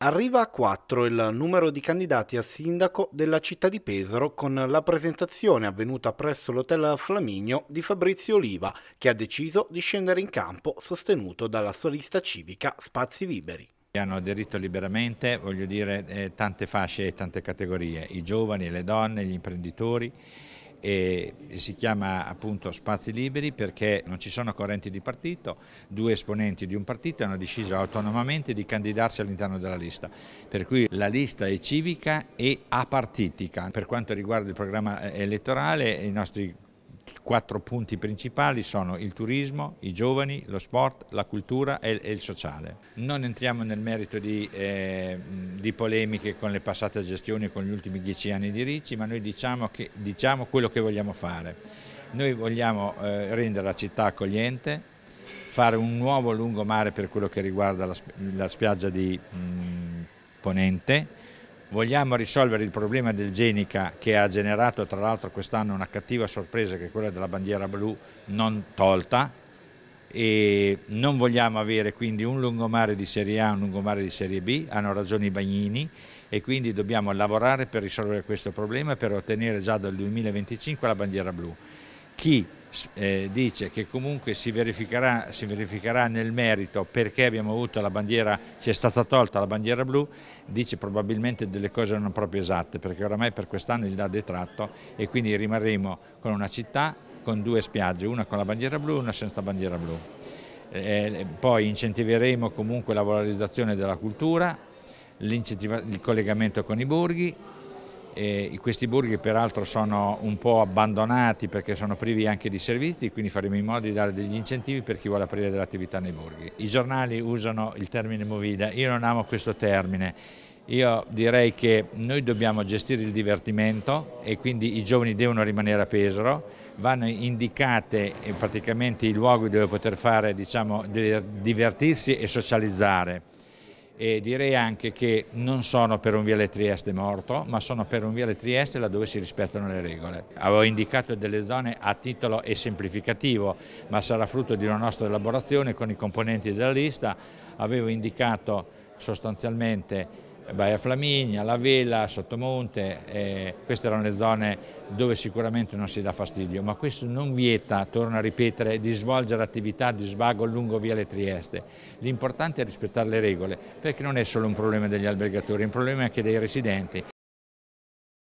Arriva a 4 il numero di candidati a sindaco della città di Pesaro con la presentazione avvenuta presso l'Hotel Flaminio di Fabrizio Oliva, che ha deciso di scendere in campo sostenuto dalla sua lista civica Spazi Liberi. Hanno aderito liberamente, voglio dire, eh, tante fasce e tante categorie, i giovani, le donne, gli imprenditori e si chiama appunto Spazi Liberi perché non ci sono correnti di partito, due esponenti di un partito hanno deciso autonomamente di candidarsi all'interno della lista, per cui la lista è civica e apartitica. Per quanto riguarda il programma eh, elettorale i nostri quattro punti principali sono il turismo, i giovani, lo sport, la cultura e, il sociale. Non entriamo nel merito di, eh, di polemiche con le passate gestioni e con gli ultimi dieci anni di Ricci, ma noi diciamo, che, diciamo quello che vogliamo fare. Noi vogliamo eh, rendere la città accogliente, fare un nuovo lungomare per quello che riguarda la, la spiaggia di mh, Ponente, vogliamo risolvere il problema del Genica che ha generato tra l'altro quest'anno una cattiva sorpresa che è quella della bandiera blu non tolta e non vogliamo avere quindi un lungomare di serie A e un lungomare di serie B, hanno ragione i bagnini e quindi dobbiamo lavorare per risolvere questo problema per ottenere già dal 2025 la bandiera blu. Chi eh, dice che comunque si verificherà, si verificherà, nel merito perché abbiamo avuto la bandiera, ci è stata tolta la bandiera blu, dice probabilmente delle cose non proprio esatte perché oramai per quest'anno il dà detratto e quindi rimarremo con una città con due spiagge, una con la bandiera blu e una senza bandiera blu. Eh, eh poi incentiveremo comunque la valorizzazione della cultura, il collegamento con i borghi, e questi borghi peraltro sono un po' abbandonati perché sono privi anche di servizi, quindi faremo in modo di dare degli incentivi per chi vuole aprire delle attività nei borghi. I giornali usano il termine movida, io non amo questo termine, io direi che noi dobbiamo gestire il divertimento e quindi i giovani devono rimanere a Pesaro, vanno indicate eh, praticamente i luoghi dove poter fare, diciamo, divertirsi e socializzare e direi anche che non sono per un Viale Trieste morto, ma sono per un Viale Trieste laddove si rispettano le regole. Avevo indicato delle zone a titolo e semplificativo, ma sarà frutto di una nostra elaborazione con i componenti della lista. Avevo indicato sostanzialmente Baia Flaminia, La Vela, Sottomonte, eh, queste erano le zone dove sicuramente non si dà fastidio, ma questo non vieta, torno a ripetere, di svolgere attività di svago lungo via le Trieste. L'importante è rispettare le regole, perché non è solo un problema degli albergatori, è un problema anche dei residenti